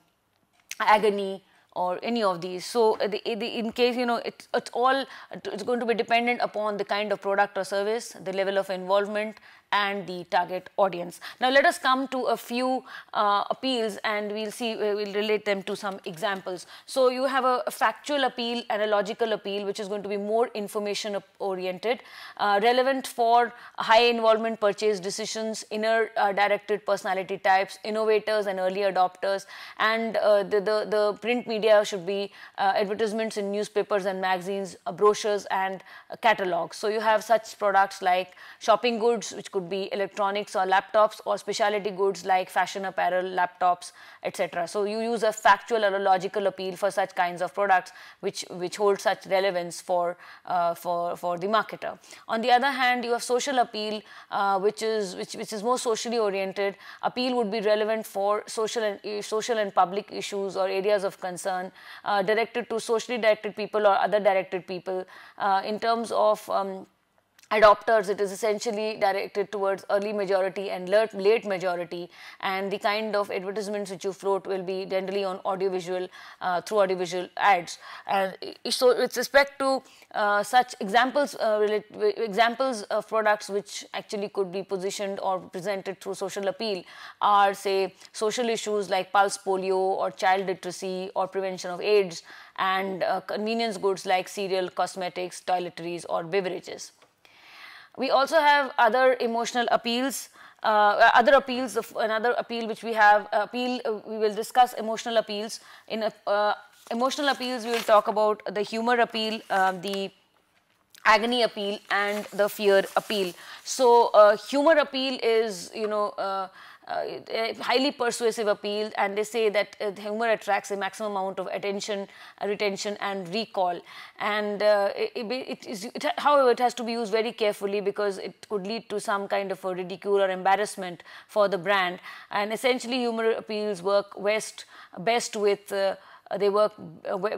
agony or any of these. So, the, the, in case you know, it, it's all it's going to be dependent upon the kind of product or service, the level of involvement, and the target audience. Now let us come to a few uh, appeals and we'll see, uh, we'll relate them to some examples. So you have a, factual appeal and a logical appeal which is going to be more information oriented, uh, relevant for high involvement purchase decisions, inner uh, directed personality types, innovators and early adopters and uh, the, the, the, print media should be uh, advertisements in newspapers and magazines, brochures and catalogs. So you have such products like shopping goods which could be electronics or laptops or specialty goods like fashion apparel, laptops, etc. So you use a factual or a logical appeal for such kinds of products which, which hold such relevance for, uh, for, for the marketer. On the other hand, you have social appeal uh, which, is, which, which is more socially oriented. Appeal would be relevant for social and, eh, social and public issues or areas of concern uh, directed to socially directed people or other directed people. Uh, in terms of um, adopters it is essentially directed towards early majority and late majority and the kind of advertisements which you float will be generally on audiovisual uh, through audiovisual ads and so with respect to uh, such examples uh, examples of products which actually could be positioned or presented through social appeal are say social issues like pulse polio or child literacy or prevention of aids and uh, convenience goods like cereal cosmetics toiletries or beverages we also have other emotional appeals. Uh, other appeals, another appeal which we have, uh, appeal, uh, we will discuss emotional appeals. In uh, emotional appeals, we will talk about the humor appeal, uh, the agony appeal and the fear appeal. So uh, humor appeal is, you know, uh, highly persuasive appeal and they say that uh, humor attracts a maximum amount of attention, uh, retention and recall. And it, it is, it, however, it has to be used very carefully because it could lead to some kind of a ridicule or embarrassment for the brand. And essentially humor appeals work best, best with uh, they work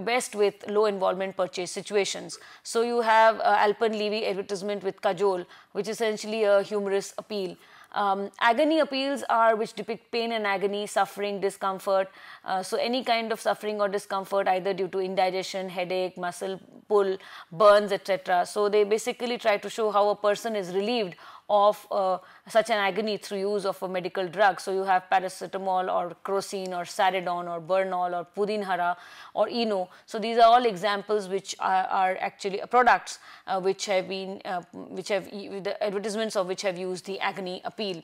best with low involvement purchase situations. So you have uh, Alpenlevy advertisement with Kajol, which is essentially a humorous appeal. Um, agony appeals are which depict pain and agony, suffering, discomfort. Uh, so any kind of suffering or discomfort either due to indigestion, headache, muscle pull, burns, etc. So they basically try to show how a person is relieved of uh, such an agony through use of a medical drug. So you have paracetamol or crocine or saridon or burnol or pudinhara or eno. So these are all examples which are, are actually products uh, which have been, uh, which have, the advertisements of which have used the agony appeal.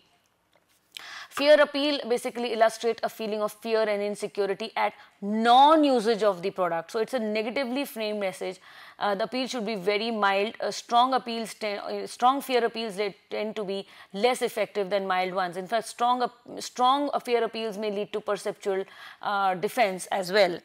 Fear appeal basically illustrate a feeling of fear and insecurity at non-usage of the product. So it's a negatively framed message. Uh, the appeal should be very mild. Uh, strong appeals, uh, strong fear appeals tend to be less effective than mild ones. In fact, strong, strong fear appeals may lead to perceptual uh, defense as well.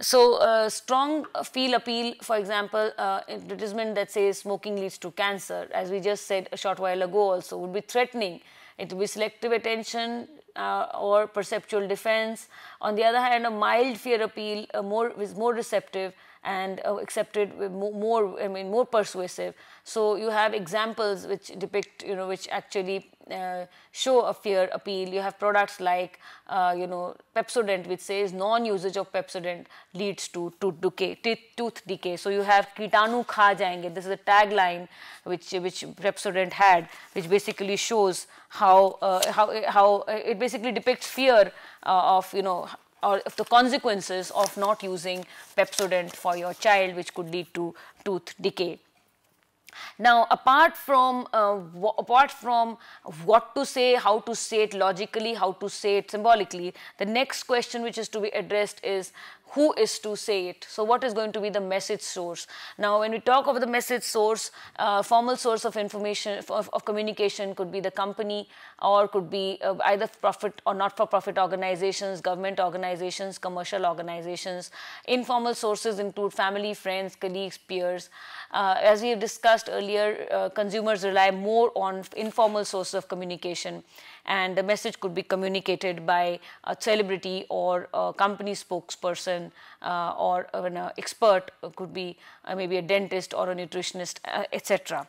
So uh, strong feel appeal, for example, uh, advertisement that says smoking leads to cancer, as we just said a short while ago also, would be threatening it will be selective attention uh, or perceptual defense. On the other hand, a mild fear appeal uh, more, is more receptive and uh, accepted uh, more, I mean, more persuasive. So you have examples which depict, you know, which actually uh, show a fear appeal. You have products like, uh, you know, Pepsodent, which says non-usage of Pepsodent leads to tooth decay. Tooth decay. So you have "Kitanu kha jayenge. This is a tagline which which Pepsodent had, which basically shows how uh, how how it basically depicts fear uh, of you know or the consequences of not using Pepsodent for your child which could lead to tooth decay. Now, apart from uh, apart from what to say, how to say it logically, how to say it symbolically, the next question which is to be addressed is who is to say it so what is going to be the message source now when we talk of the message source uh, formal source of information of, of, communication could be the company or could be uh, either profit or not for profit organizations government organizations commercial organizations informal sources include family friends colleagues peers uh, as we have discussed earlier uh, consumers rely more on informal sources of communication and the message could be communicated by a celebrity or a company spokesperson uh, or, an expert, uh, could be uh, maybe a dentist or a nutritionist, uh, etc.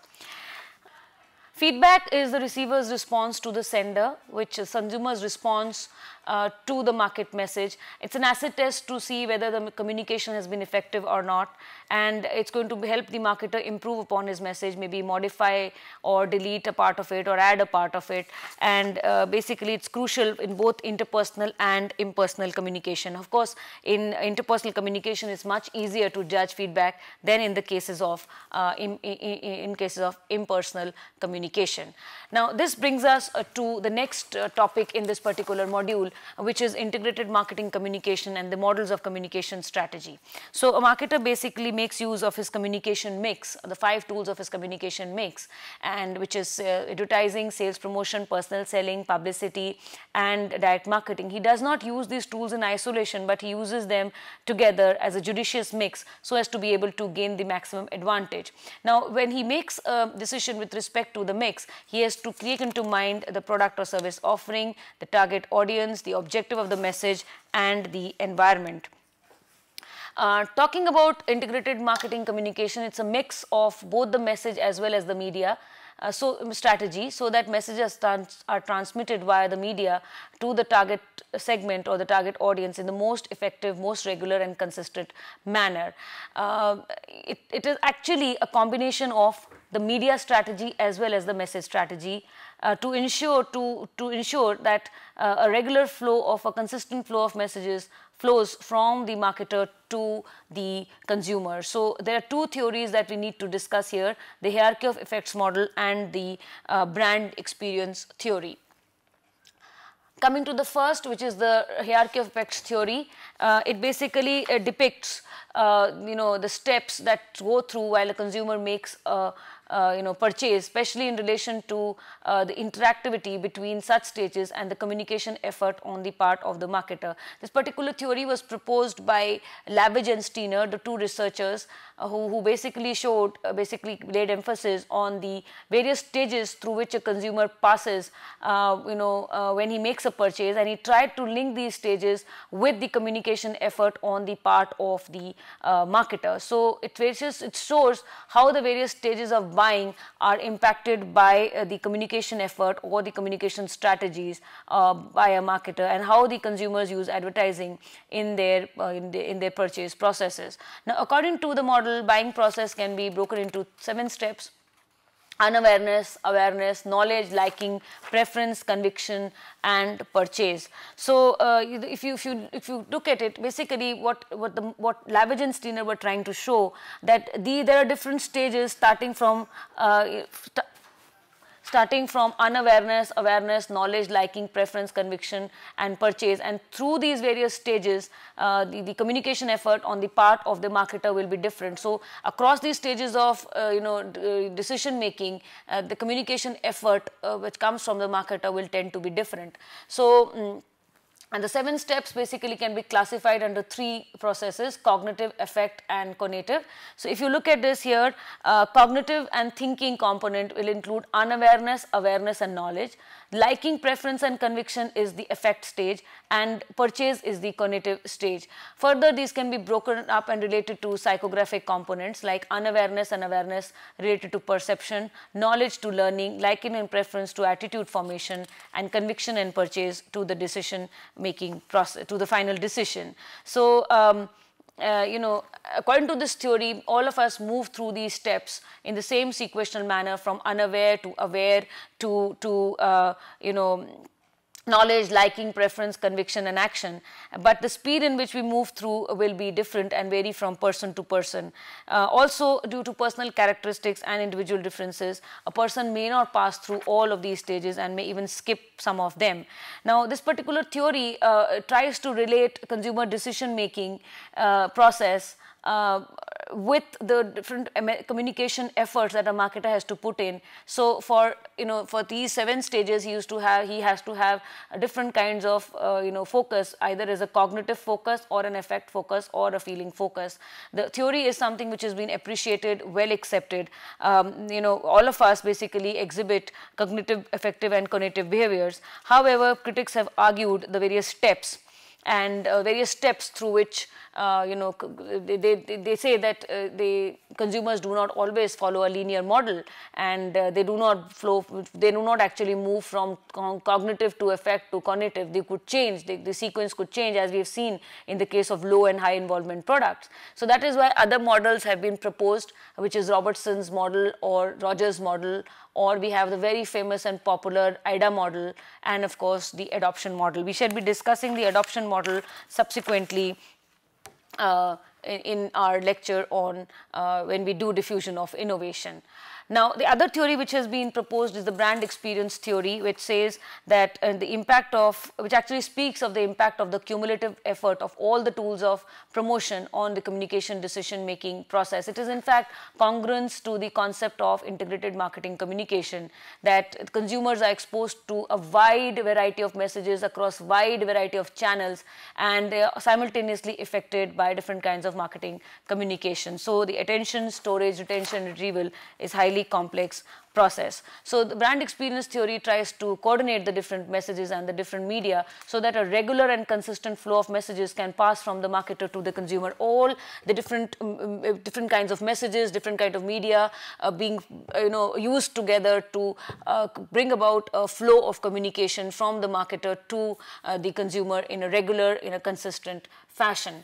Feedback is the receiver's response to the sender, which is consumer's response uh, to the market message. It's an acid test to see whether the communication has been effective or not. And it's going to help the marketer improve upon his message, maybe modify or delete a part of it or add a part of it. And uh, basically, it's crucial in both interpersonal and impersonal communication. Of course, in interpersonal communication, it's much easier to judge feedback than in the cases of uh, in, in, in, cases of impersonal communication. Now, this brings us uh, to the next uh, topic in this particular module, which is integrated marketing communication and the models of communication strategy. So a marketer basically makes use of his communication mix, the five tools of his communication mix, and which is uh, advertising, sales promotion, personal selling, publicity, and direct marketing. He does not use these tools in isolation, but he uses them together as a judicious mix so as to be able to gain the maximum advantage. Now, when he makes a decision with respect to the mix, he has to take into mind the product or service offering, the target audience, audience, the objective of the message and the environment. Uh, talking about integrated marketing communication, it's a mix of both the message as well as the media uh, so um, strategy so that messages trans are transmitted via the media to the target segment or the target audience in the most effective, most regular and consistent manner. Uh, it, it is actually a combination of the media strategy as well as the message strategy uh, to ensure to, to ensure that uh, a regular flow of a consistent flow of messages flows from the marketer to the consumer. So there are two theories that we need to discuss here, the hierarchy of effects model and the uh, brand experience theory. Coming to the first which is the hierarchy of effects theory, uh, it basically uh, depicts uh, you know the steps that go through while a consumer makes a uh, you know, purchase, especially in relation to uh, the interactivity between such stages and the communication effort on the part of the marketer. This particular theory was proposed by Lavage and Steiner, the two researchers uh, who, who basically showed, uh, basically laid emphasis on the various stages through which a consumer passes, uh, you know, when he makes a purchase and he tried to link these stages with the communication effort on the part of the marketer. So, it, it shows how the various stages of buying are impacted by uh, the communication effort or the communication strategies uh, by a marketer and how the consumers use advertising in their, uh, in, the, in their purchase processes. Now, according to the model, buying process can be broken into seven steps unawareness, awareness, knowledge, liking, preference, conviction, and purchase. So, uh, if you if you if you look at it, basically what what the what Lavage and Steiner were trying to show that the there are different stages starting from uh, starting from unawareness, awareness, knowledge, liking, preference, conviction and purchase and through these various stages uh, the, the, communication effort on the part of the marketer will be different. So across these stages of uh, you know uh, decision making uh, the communication effort uh, which comes from the marketer will tend to be different. So um, and the seven steps basically can be classified under three processes, cognitive, effect and conative. So if you look at this here, uh, cognitive and thinking component will include unawareness, awareness and knowledge. Liking, preference and conviction is the affect stage and purchase is the cognitive stage. Further, these can be broken up and related to psychographic components like unawareness and awareness related to perception, knowledge to learning, liking and preference to attitude formation and conviction and purchase to the decision making process, to the final decision. So, um, uh, you know, according to this theory, all of us move through these steps in the same sequential manner from unaware to aware to, to uh, you know, knowledge, liking, preference, conviction and action. But the speed in which we move through will be different and vary from person to person. Uh, also due to personal characteristics and individual differences, a person may not pass through all of these stages and may even skip some of them. Now this particular theory uh, tries to relate consumer decision making uh, process uh, with the different communication efforts that a marketer has to put in so for you know for these seven stages he used to have he has to have different kinds of uh, you know focus either as a cognitive focus or an effect focus or a feeling focus the theory is something which has been appreciated well accepted um, you know all of us basically exhibit cognitive affective and cognitive behaviors however critics have argued the various steps and uh, various steps through which uh, you know, they, they, they say that uh, the consumers do not always follow a linear model and uh, they do not flow, they do not actually move from cognitive to effect to cognitive. They could change, they, the sequence could change as we have seen in the case of low and high involvement products. So that is why other models have been proposed, which is Robertson's model or Rogers model, or we have the very famous and popular IDA model and of course the adoption model. We shall be discussing the adoption model subsequently uh, in, in, our lecture on uh, when we do diffusion of innovation. Now, the other theory which has been proposed is the brand experience theory, which says that uh, the impact of, which actually speaks of the impact of the cumulative effort of all the tools of promotion on the communication decision making process. It is in fact congruence to the concept of integrated marketing communication that consumers are exposed to a wide variety of messages across wide variety of channels and they are simultaneously affected by different kinds of marketing communication. So, the attention, storage, retention, retrieval is highly complex process. So the brand experience theory tries to coordinate the different messages and the different media so that a regular and consistent flow of messages can pass from the marketer to the consumer. All the different um, different kinds of messages, different kind of media uh, being you know used together to uh, bring about a flow of communication from the marketer to uh, the consumer in a regular, in a consistent fashion.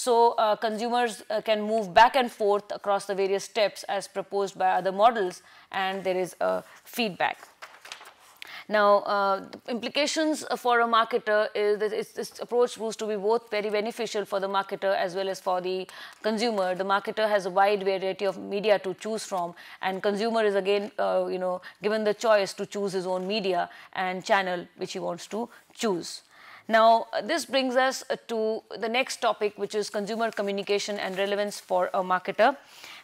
So uh, consumers uh, can move back and forth across the various steps as proposed by other models and there is a feedback. Now, uh, implications for a marketer is that this approach proves to be both very beneficial for the marketer as well as for the consumer. The marketer has a wide variety of media to choose from, and consumer is again, uh, you know, given the choice to choose his own media and channel which he wants to choose. Now, this brings us uh, to the next topic, which is consumer communication and relevance for a marketer.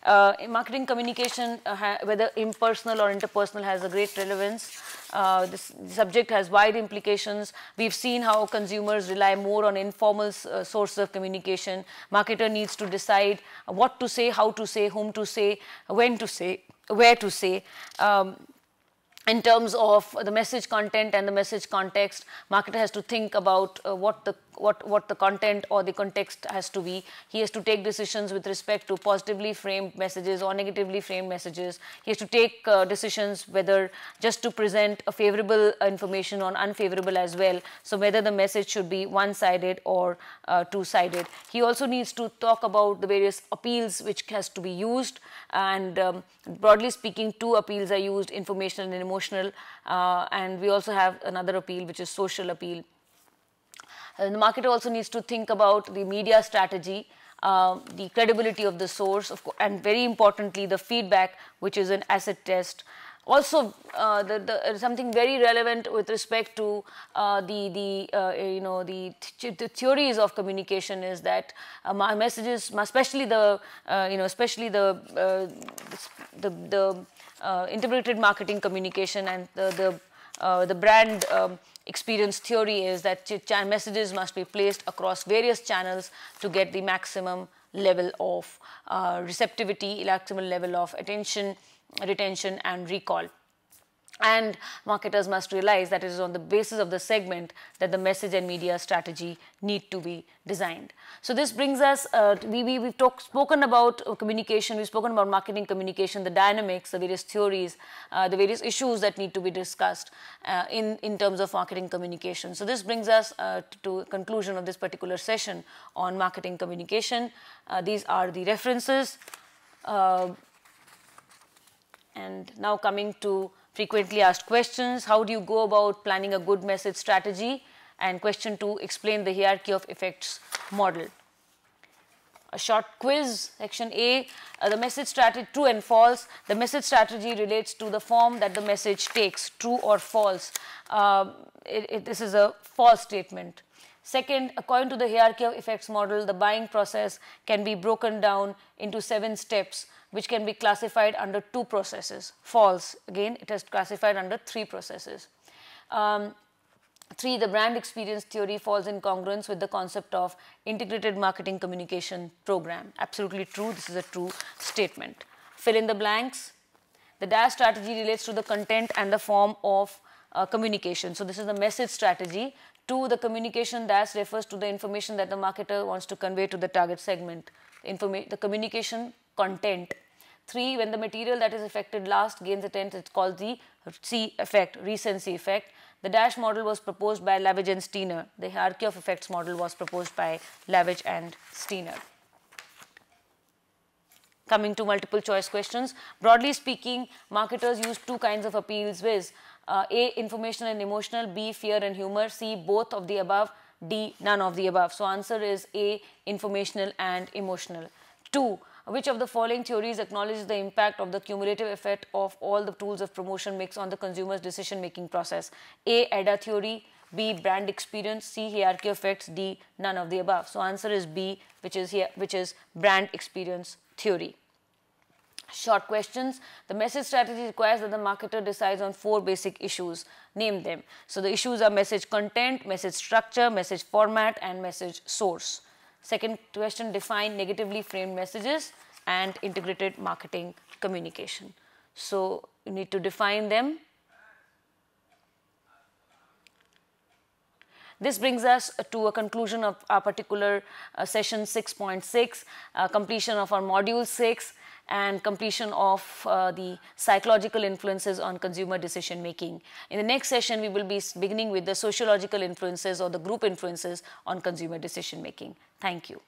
Uh, marketing communication, uh, whether impersonal or interpersonal, has a great relevance. Uh, this subject has wide implications. We've seen how consumers rely more on informal uh, sources of communication. Marketer needs to decide what to say, how to say, whom to say, when to say, where to say. Um, in terms of the message content and the message context, marketer has to think about uh, what the what, what the content or the context has to be. He has to take decisions with respect to positively framed messages or negatively framed messages. He has to take uh, decisions whether just to present a favorable information or unfavorable as well. So whether the message should be one-sided or uh, two-sided. He also needs to talk about the various appeals which has to be used and um, broadly speaking two appeals are used informational and emotional uh, and we also have another appeal which is social appeal and uh, the marketer also needs to think about the media strategy, uh, the credibility of the source, of and very importantly, the feedback, which is an asset test. Also, uh, the, the, uh, something very relevant with respect to uh, the, the uh, you know, the, th the, theories of communication is that my messages, especially the, you know, especially the, the, the, integrated marketing communication and the, the uh, the brand um, experience theory is that messages must be placed across various channels to get the maximum level of uh, receptivity, maximum level of attention, retention and recall. And marketers must realize that it is on the basis of the segment that the message and media strategy need to be designed. So this brings us, uh, we, we, we've talk, spoken about communication, we've spoken about marketing communication, the dynamics, the various theories, uh, the various issues that need to be discussed uh, in, in terms of marketing communication. So this brings us uh, to conclusion of this particular session on marketing communication. Uh, these are the references. Uh, and now coming to frequently asked questions, how do you go about planning a good message strategy, and question 2, explain the hierarchy of effects model. A short quiz, section A, uh, the message strategy, true and false. The message strategy relates to the form that the message takes, true or false. Uh, it, it, this is a false statement. Second, according to the hierarchy of effects model, the buying process can be broken down into seven steps which can be classified under two processes. False, again, it is classified under three processes. Um, Three, the brand experience theory falls in congruence with the concept of integrated marketing communication program. Absolutely true, this is a true statement. Fill in the blanks. The DAS strategy relates to the content and the form of uh, communication. So this is the message strategy. Two, the communication DAS refers to the information that the marketer wants to convey to the target segment. Informa the communication content. 3. When the material that is affected last gains a tenth, it's called the C effect, recency effect. The dash model was proposed by Lavage and Steiner. The hierarchy of effects model was proposed by Lavage and Steiner. Coming to multiple choice questions, broadly speaking, marketers use two kinds of appeals with uh, A, informational and emotional, B, fear and humor, C, both of the above, D, none of the above. So answer is A, informational and emotional. 2. Which of the following theories acknowledges the impact of the cumulative effect of all the tools of promotion mix on the consumer's decision-making process? A. ADA theory, B. Brand experience, C. Hierarchy effects, D. None of the above. So answer is B, which is here, which is brand experience theory. Short questions. The message strategy requires that the marketer decides on four basic issues. Name them. So the issues are message content, message structure, message format, and message source. Second question, define negatively framed messages and integrated marketing communication. So you need to define them. This brings us to a conclusion of our particular uh, session 6.6, .6, uh, completion of our module 6 and completion of uh, the psychological influences on consumer decision making. In the next session, we will be beginning with the sociological influences or the group influences on consumer decision making. Thank you.